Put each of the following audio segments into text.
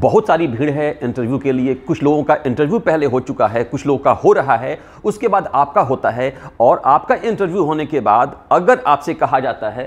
बहुत सारी भीड़ है इंटरव्यू के लिए कुछ लोगों का इंटरव्यू पहले हो चुका है कुछ लोगों का हो रहा है उसके बाद आपका होता है और आपका इंटरव्यू होने के बाद अगर आपसे कहा जाता है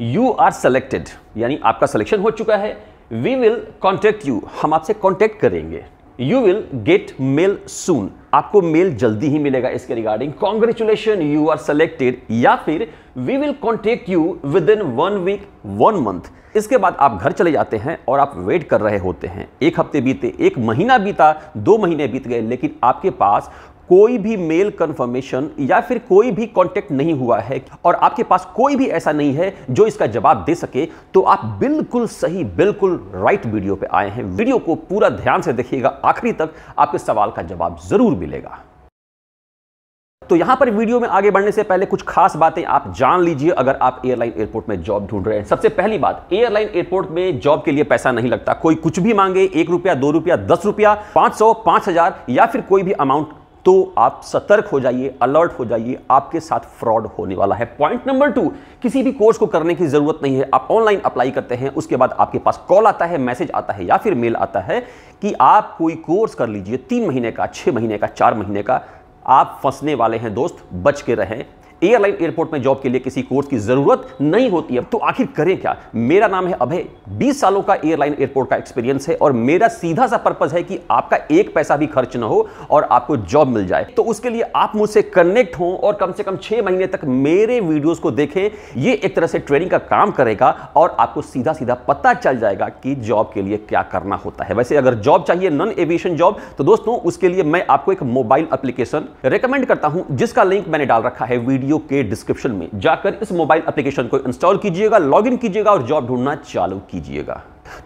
यू आर सेलेक्टेड यानी आपका सिलेक्शन हो चुका है वी विल कॉन्टेक्ट यू हम आपसे कॉन्टेक्ट करेंगे you will get mail soon आपको मेल जल्दी ही मिलेगा इसके regarding congratulation you are selected या फिर we will contact you within one week one month इसके बाद आप घर चले जाते हैं और आप वेट कर रहे होते हैं एक हफ्ते बीते एक महीना बीता दो महीने बीत गए लेकिन आपके पास कोई भी मेल कंफर्मेशन या फिर कोई भी कांटेक्ट नहीं हुआ है और आपके पास कोई भी ऐसा नहीं है जो इसका जवाब दे सके तो आप बिल्कुल सही बिल्कुल राइट वीडियो पे आए हैं वीडियो को पूरा ध्यान से देखिएगा आखिरी तक आपके सवाल का जवाब ज़रूर मिलेगा तो यहां पर वीडियो में आगे बढ़ने से पहले कुछ खास बातें आप जान लीजिए अगर आप एयरलाइन एयरपोर्ट में जॉब ढूंढ रहे हैं सबसे पहली बात एयरलाइन एयरपोर्ट में जॉब के लिए पैसा नहीं लगता कोई कुछ भी मांगे एक रुपया दो रुपया दस रुपया पांच सौ पांच हजार या फिर कोई भी अमाउंट तो आप सतर्क हो जाइए अलर्ट हो जाइए आपके साथ फ्रॉड होने वाला है पॉइंट नंबर टू किसी भी कोर्स को करने की ज़रूरत नहीं है आप ऑनलाइन अप्लाई करते हैं उसके बाद आपके पास कॉल आता है मैसेज आता है या फिर मेल आता है कि आप कोई कोर्स कर लीजिए तीन महीने का छह महीने का चार महीने का आप फंसने वाले हैं दोस्त बच के रहें एयरलाइन एयरपोर्ट में जॉब के लिए किसी कोर्स की जरूरत नहीं होती है तो आखिर करें क्या मेरा नाम है अभय 20 सालों का एयरलाइन एयरपोर्ट का एक्सपीरियंस है और मेरा सीधा सा पर्पज है कि आपका एक पैसा भी खर्च ना हो और आपको जॉब मिल जाए तो उसके लिए आप मुझसे कनेक्ट हो और कम से कम छह महीने तक मेरे वीडियोज को देखें ये एक तरह से ट्रेनिंग का काम करेगा और आपको सीधा सीधा पता चल जाएगा कि जॉब के लिए क्या करना होता है वैसे अगर जॉब चाहिए नॉन एविएशन जॉब तो दोस्तों उसके लिए मैं आपको एक मोबाइल एप्लीकेशन रिकमेंड करता हूं जिसका लिंक मैंने डाल रखा है वीडियो वीडियो के डिस्क्रिप्शन में जाकर इस मोबाइल एप्लीकेशन को इंस्टॉल कीजिएगा लॉगिन कीजिएगा और जॉब ढूंढना चालू कीजिएगा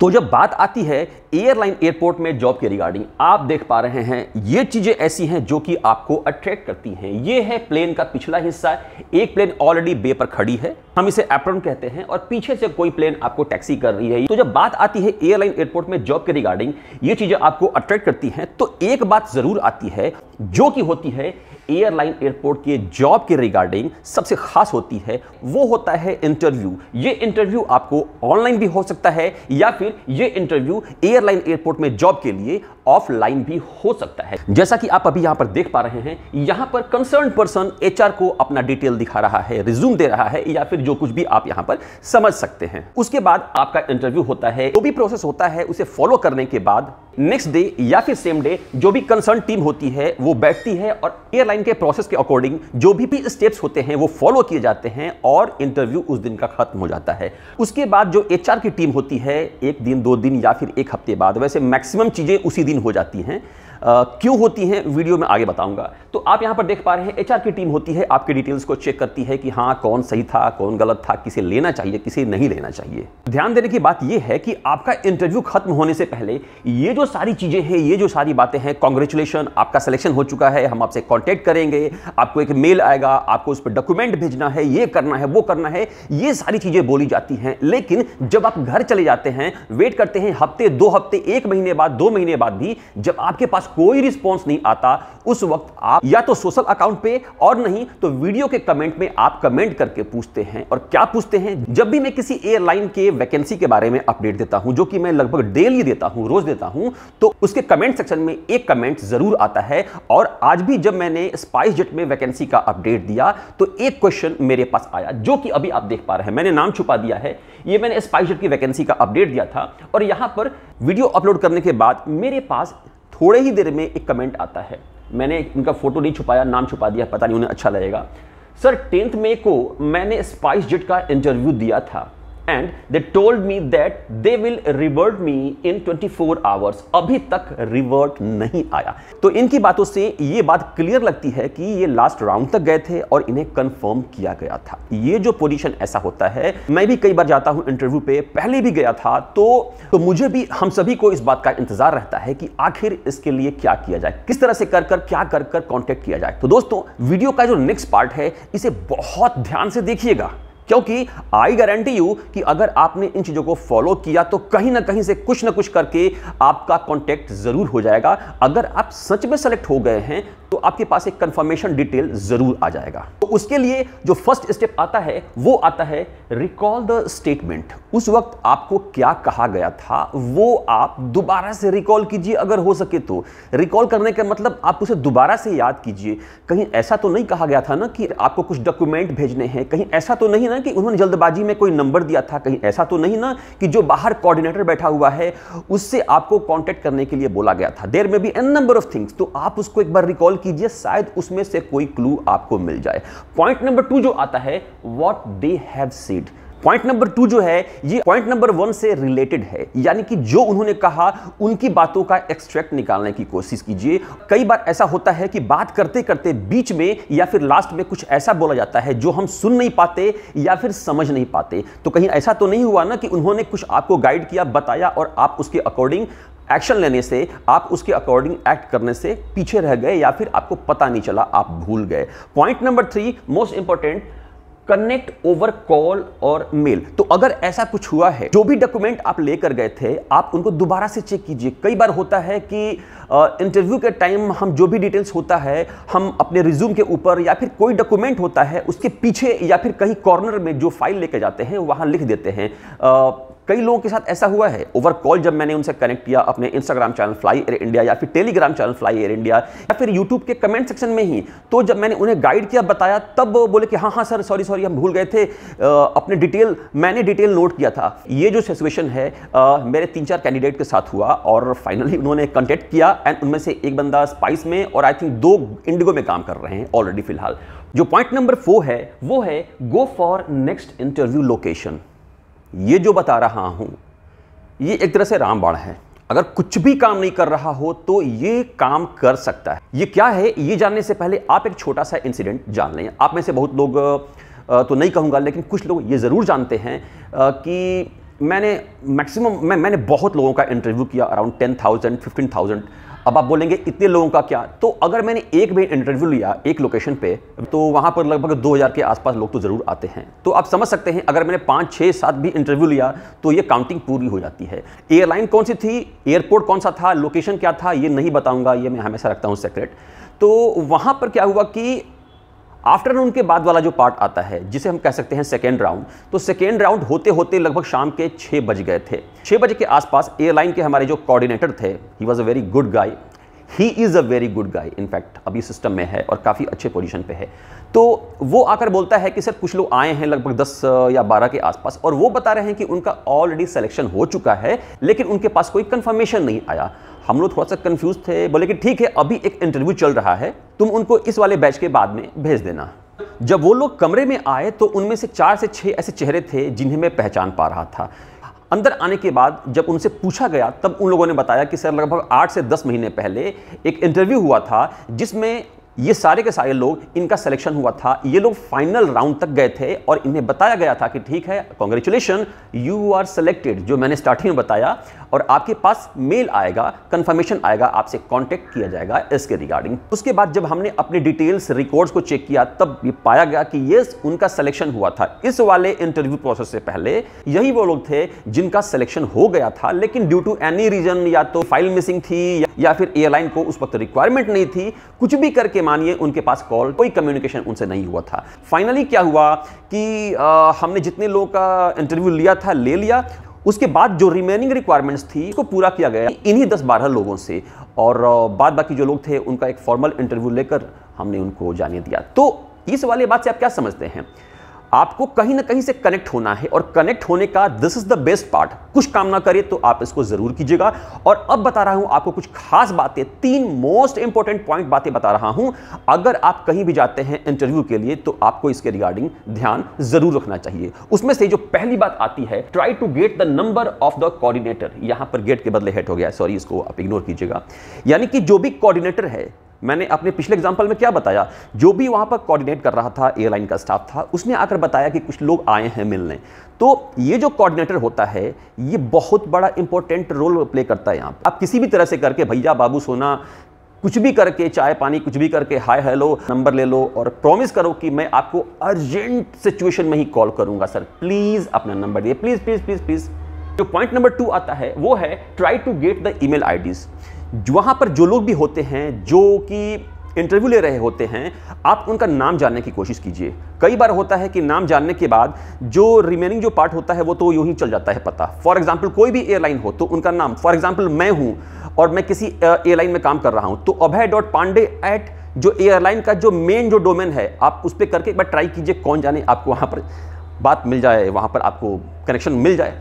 तो जब बात आती है एयरलाइन एयरपोर्ट में जॉब के रिगार्डिंग आप देख पा रहे हैं ये चीज़ें ऐसी हैं जो कि आपको अट्रैक्ट करती हैं ये है प्लेन का पिछला हिस्सा एक प्लेन ऑलरेडी बे पर खड़ी है हम इसे एप्रन कहते हैं और पीछे से कोई प्लेन आपको टैक्सी कर रही है तो जब बात आती है एयरलाइन एयरपोर्ट में जॉब के रिगार्डिंग ये चीज़ें आपको अट्रैक्ट करती हैं तो एक बात ज़रूर आती है जो कि होती है एयरलाइन एयरपोर्ट के जॉब के रिगार्डिंग सबसे खास होती है वो होता है इंटरव्यू ये इंटरव्यू आपको ऑनलाइन भी हो सकता है या फिर ये इंटरव्यू एयर एयरलाइन एयरपोर्ट में जॉब के लिए ऑफलाइन भी हो सकता है जैसा कि आप अभी यहां पर देख पा रहे हैं यहां पर कंसर्न पर्सन एचआर को अपना डिटेल दिखा रहा है रिज्यूम दे रहा है या फिर जो कुछ भी आप यहां पर समझ सकते हैं उसके बाद आपका इंटरव्यू होता है जो भी प्रोसेस होता है उसे फॉलो करने के बाद नेक्स्ट डे या फिर सेम डे जो भी कंसर्न टीम होती है वो बैठती है और एयरलाइन के प्रोसेस के अकॉर्डिंग जो भी, भी स्टेप्स होते हैं वो फॉलो किए जाते हैं और इंटरव्यू उस दिन का खत्म हो जाता है उसके बाद जो एचआर की टीम होती है एक दिन दो दिन या फिर एक हफ्ते हफ्ते बाद वैसे मैक्सिमम चीज़ें उसी दिन हो जाती हैं क्यों होती हैं वीडियो में आगे बताऊंगा तो आप यहां पर देख पा रहे हैं एचआर की टीम होती है आपके डिटेल्स को चेक करती है कि हाँ कौन सही था कौन गलत था किसे लेना चाहिए किसे नहीं लेना चाहिए ध्यान देने की बात यह है कि आपका इंटरव्यू खत्म होने से पहले ये जो सारी चीज़ें हैं ये जो सारी बातें हैं कॉन्ग्रेचुलेशन आपका सिलेक्शन हो चुका है हम आपसे कॉन्टैक्ट करेंगे आपको एक मेल आएगा आपको उस पर डॉक्यूमेंट भेजना है ये करना है वो करना है ये सारी चीज़ें बोली जाती हैं लेकिन जब आप घर चले जाते हैं वेट करते हैं हफ्ते दो हफ्ते एक महीने बाद दो महीने बाद भी जब आपके पास कोई रिस्पॉन्स नहीं आता उस वक्त आप या तो सोशल अकाउंट पे और नहीं तो वीडियो के कमेंट में आप कमेंट करके पूछते हैं और क्या पूछते हैं जब भी मैं किसी एयरलाइन के वैकेंसी के बारे में अपडेट देता हूं जो कि मैं लगभग डेली देता हूं रोज देता हूं तो उसके कमेंट सेक्शन में एक कमेंट जरूर आता है और आज भी जब मैंने स्पाइस जेट में वैकेंसी का अपडेट दिया तो एक क्वेश्चन मेरे पास आया जो कि अभी आप देख पा रहे हैं मैंने नाम छुपा दिया है ये मैंने स्पाइस जेट की वैकेंसी का अपडेट दिया था और यहां पर वीडियो अपलोड करने के बाद मेरे पास थोड़े ही देर में एक कमेंट आता है मैंने उनका फ़ोटो नहीं छुपाया नाम छुपा दिया पता नहीं उन्हें अच्छा लगेगा सर टेंथ मे को मैंने स्पाइस जेट का इंटरव्यू दिया था and they told me that they will revert me in 24 hours अभी तक रिवर्ट नहीं आया तो इनकी बातों से ये बात क्लियर लगती है कि ये लास्ट राउंड तक गए थे और इन्हें कंफर्म किया गया था ये जो पोजीशन ऐसा होता है मैं भी कई बार जाता हूँ इंटरव्यू पे पहले भी गया था तो, तो मुझे भी हम सभी को इस बात का इंतजार रहता है कि आखिर इसके लिए क्या किया जाए किस तरह से कर कर क्या कर कर कॉन्टेक्ट किया जाए तो दोस्तों वीडियो का जो नेक्स्ट पार्ट है इसे बहुत ध्यान से देखिएगा क्योंकि आई गारंटी यू कि अगर आपने इन चीज़ों को फॉलो किया तो कहीं ना कहीं से कुछ ना कुछ करके आपका कॉन्टेक्ट ज़रूर हो जाएगा अगर आप सच में सेलेक्ट हो गए हैं तो आपके पास एक कंफर्मेशन डिटेल जरूर आ जाएगा तो उसके लिए जो फर्स्ट स्टेप आता है वो आता है रिकॉल द स्टेटमेंट उस वक्त आपको क्या कहा गया था वो आप दोबारा से रिकॉल कीजिए अगर हो सके तो रिकॉल करने का मतलब आप उसे दोबारा से याद कीजिए कहीं ऐसा तो नहीं कहा गया था ना कि आपको कुछ डॉक्यूमेंट भेजने हैं कहीं ऐसा तो नहीं ना कि उन्होंने जल्दबाजी में कोई नंबर दिया था कहीं ऐसा तो नहीं ना कि जो बाहर कोऑर्डिनेटर बैठा हुआ है उससे आपको कॉन्टेक्ट करने के लिए बोला गया था there may be N number of things तो आप उसको एक बार रिकॉल कीजिए शायद उसमें से कोई क्लू आपको मिल जाए पॉइंट नंबर टू जो आता है what they have said point number two जो है ये पॉइंट नंबर वन से रिलेटेड है यानी कि जो उन्होंने कहा उनकी बातों का एक्सट्रैक्ट निकालने की कोशिश कीजिए कई बार ऐसा होता है कि बात करते करते बीच में या फिर लास्ट में कुछ ऐसा बोला जाता है जो हम सुन नहीं पाते या फिर समझ नहीं पाते तो कहीं ऐसा तो नहीं हुआ ना कि उन्होंने कुछ आपको गाइड किया बताया और आप उसके अकॉर्डिंग एक्शन लेने से आप उसके अकॉर्डिंग एक्ट करने से पीछे रह गए या फिर आपको पता नहीं चला आप भूल गए point number three most important connect over call और मेल तो अगर ऐसा कुछ हुआ है जो भी डॉक्यूमेंट आप लेकर गए थे आप उनको दोबारा से चेक कीजिए कई बार होता है कि इंटरव्यू के टाइम हम जो भी डिटेल्स होता है हम अपने रिज्यूम के ऊपर या फिर कोई डॉक्यूमेंट होता है उसके पीछे या फिर कहीं कॉर्नर में जो फाइल लेकर जाते हैं वहां लिख देते हैं आ, कई लोगों के साथ ऐसा हुआ है ओवर कॉल जब मैंने उनसे कनेक्ट किया अपने Instagram channel fly air India या फिर Telegram channel fly air India या फिर यूट्यूब के कमेंट सेक्शन में ही तो जब मैंने उन्हें गाइड किया बताया तब बोले कि हाँ हाँ सर सॉरी सॉरी हम भूल गए थे आ, अपने डिटेल मैंने डिटेल नोट किया था ये जो सिचुएशन है आ, मेरे तीन चार कैंडिडेट के साथ हुआ और फाइनली उन्होंने कॉन्टेक्ट किया एंड उनमें से एक बंदा स्पाइस में और आई थिंक दो इंडिगो में काम कर रहे हैं ऑलरेडी फिलहाल जो पॉइंट नंबर फोर है वो है go for next interview location ये जो बता रहा हूँ ये एक तरह से रामबाण है अगर कुछ भी काम नहीं कर रहा हो तो ये काम कर सकता है ये क्या है ये जानने से पहले आप एक छोटा सा इंसिडेंट जान लें आप में से बहुत लोग तो नहीं कहूँगा लेकिन कुछ लोग ये ज़रूर जानते हैं कि मैंने मैक्सिमम मैं मैंने बहुत लोगों का इंटरव्यू किया around ten thousand fifteen thousand अब आप बोलेंगे इतने लोगों का क्या तो अगर मैंने एक भी इंटरव्यू लिया एक लोकेशन पे तो वहां पर लगभग 2000 के आसपास लोग तो ज़रूर आते हैं तो आप समझ सकते हैं अगर मैंने पांच छः सात भी इंटरव्यू लिया तो ये काउंटिंग पूरी हो जाती है एयरलाइन कौन सी थी एयरपोर्ट कौन सा था लोकेशन क्या था ये नहीं बताऊंगा ये मैं हमेशा रखता हूँ सेक्रेट तो वहां पर क्या हुआ कि आफ्टरनून के बाद वाला जो पार्ट आता है जिसे हम कह सकते हैं सेकेंड राउंड तो सेकेंड राउंड होते होते लगभग शाम के छः बज गए थे छः बजे के आसपास एयरलाइन के हमारे जो कोऑर्डिनेटर थे he was a very good guy he is a very good guy in fact अभी सिस्टम में है और काफ़ी अच्छे पोजिशन पे है तो वो आकर बोलता है कि सर कुछ लोग आए हैं लगभग 10 या 12 के आसपास और वो बता रहे हैं कि उनका ऑलरेडी सिलेक्शन हो चुका है लेकिन उनके पास कोई कंफर्मेशन नहीं आया हम लोग थोड़ा सा कंफ्यूज थे बोले कि ठीक है अभी एक इंटरव्यू चल रहा है तुम उनको इस वाले बैच के बाद में भेज देना जब वो लोग कमरे में आए तो उनमें से चार से छः ऐसे चेहरे थे जिन्हें मैं पहचान पा रहा था अंदर आने के बाद जब उनसे पूछा गया तब उन लोगों ने बताया कि सर लगभग आठ से दस महीने पहले एक इंटरव्यू हुआ था जिसमें ये सारे के सारे लोग इनका सिलेक्शन हुआ था ये लोग फाइनल राउंड तक गए थे और इन्हें बताया गया था कि ठीक है कॉन्ग्रेचुलेशन यू आर सेलेक्टेड जो मैंने स्टार्टिंग में बताया और आपके पास मेल आएगा कंफर्मेशन आएगा आपसे कांटेक्ट किया जाएगा इसके रिगार्डिंग उसके बाद जब हमने अपने डिटेल्स रिकॉर्ड्स को चेक किया तब ये पाया गया कि यस उनका सिलेक्शन हुआ था इस वाले इंटरव्यू प्रोसेस से पहले यही वो लोग थे जिनका सिलेक्शन हो गया था लेकिन ड्यू टू एनी रीजन या तो फाइल मिसिंग थी या फिर एयरलाइन को उस वक्त रिक्वायरमेंट नहीं थी कुछ भी करके मानिए उनके पास कॉल कोई कम्युनिकेशन उनसे नहीं हुआ था फाइनली क्या हुआ कि आ, हमने जितने लोगों का इंटरव्यू लिया था ले लिया उसके बाद जो रिमेनिंग रिक्वायरमेंट्स थी उसको पूरा किया गया इन्हीं दस बारह लोगों से और बाद बाकी जो लोग थे उनका एक फॉर्मल इंटरव्यू लेकर हमने उनको जाने दिया तो इस वाले बात से आप क्या समझते हैं आपको कहीं ना कहीं से कनेक्ट होना है और कनेक्ट होने का this is the best part कुछ काम ना करे तो आप इसको जरूर कीजिएगा और अब बता रहा हूं आपको कुछ खास बातें तीन मोस्ट इंपॉर्टेंट पॉइंट बातें बता रहा हूं अगर आप कहीं भी जाते हैं इंटरव्यू के लिए तो आपको इसके रिगार्डिंग ध्यान जरूर रखना चाहिए उसमें से जो पहली बात आती है try to get the number of the coordinator यहां पर गेट के बदले हेट हो गया सॉरी इसको आप इग्नोर कीजिएगा यानी कि जो भी कोऑर्डिनेटर है मैंने अपने पिछले एग्जाम्पल में क्या बताया जो भी वहाँ पर कोऑर्डिनेट कर रहा था एयरलाइन का स्टाफ था उसने आकर बताया कि कुछ लोग आए हैं मिलने तो ये जो कोऑर्डिनेटर होता है ये बहुत बड़ा इंपॉर्टेंट रोल प्ले करता है यहाँ पर आप किसी भी तरह से करके भैया बाबू सोना कुछ भी करके चाय पानी कुछ भी करके हाय हेलो नंबर ले लो और प्रॉमिस करो कि मैं आपको अर्जेंट सिचुएशन में ही कॉल करूंगा सर प्लीज़ अपना नंबर दिए प्लीज़ प्लीज़ प्लीज़ प्लीज़ जो पॉइंट नंबर टू आता है वो है try to get the email IDs वहाँ पर जो लोग भी होते हैं जो कि इंटरव्यू ले रहे होते हैं आप उनका नाम जानने की कोशिश कीजिए कई बार होता है कि नाम जानने के बाद जो रिमेनिंग जो पार्ट होता है वो तो यूं ही चल जाता है पता फॉर एग्जाम्पल कोई भी एयरलाइन हो तो उनका नाम फॉर एग्जाम्पल मैं हूँ और मैं किसी एयरलाइन में काम कर रहा हूँ तो अभय डॉट पांडे एट जो एयरलाइन का जो मेन जो डोमेन है आप उस पर करके एक बार ट्राई कीजिए कौन जाने आपको वहाँ पर बात मिल जाए वहाँ पर आपको कनेक्शन मिल जाए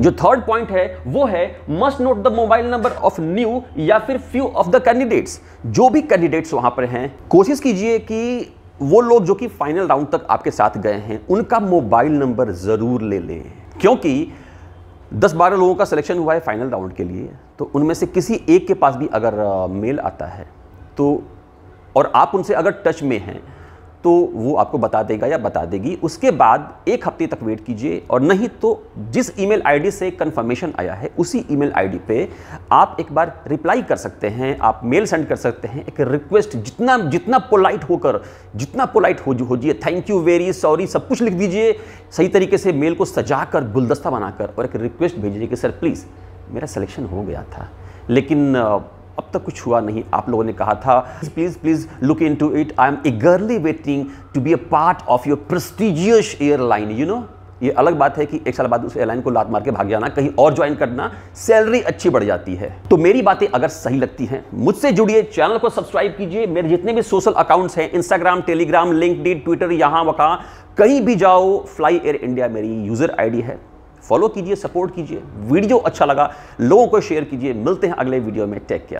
जो थर्ड पॉइंट है वो है must note the mobile number of new या फिर फ्यू ऑफ द कैंडिडेट्स जो भी कैंडिडेट्स वहां पर हैं कोशिश कीजिए कि वो लोग जो कि फाइनल राउंड तक आपके साथ गए हैं उनका मोबाइल नंबर ज़रूर ले लें क्योंकि दस बारह लोगों का सिलेक्शन हुआ है फाइनल राउंड के लिए तो उनमें से किसी एक के पास भी अगर मेल आता है तो और आप उनसे अगर टच में हैं तो वो आपको बता देगा या बता देगी उसके बाद एक हफ्ते तक वेट कीजिए और नहीं तो जिस ईमेल आईडी से कंफर्मेशन आया है उसी ईमेल आईडी पे आप एक बार रिप्लाई कर सकते हैं आप मेल सेंड कर सकते हैं एक रिक्वेस्ट जितना जितना पोलाइट होकर जितना पोलाइट हो होजिए थैंक यू वेरी सॉरी सब कुछ लिख दीजिए सही तरीके से मेल को सजा कर गुलदस्ता बनाकर और एक रिक्वेस्ट भेजिए कि सर प्लीज़ मेरा सिलेक्शन हो गया था लेकिन अब तक कुछ हुआ नहीं आप लोगों ने कहा था please please look into it I am eagerly waiting to be a part of your prestigious airline you know ये अलग बात है कि एक साल बाद उस एयरलाइन को लात मार के भाग जाना कहीं और ज्वाइन करना सैलरी अच्छी बढ़ जाती है तो मेरी बातें अगर सही लगती हैं मुझसे जुड़िए चैनल को सब्सक्राइब कीजिए मेरे जितने भी सोशल अकाउंट्स हैं इंस्टाग्राम टेलीग्राम लिंक ट्विटर यहां वहां कहीं भी जाओ फ्लाई एयर इंडिया मेरी यूज़र आई है फॉलो कीजिए सपोर्ट कीजिए वीडियो अच्छा लगा लोगों को शेयर कीजिए मिलते हैं अगले वीडियो में टेक केयर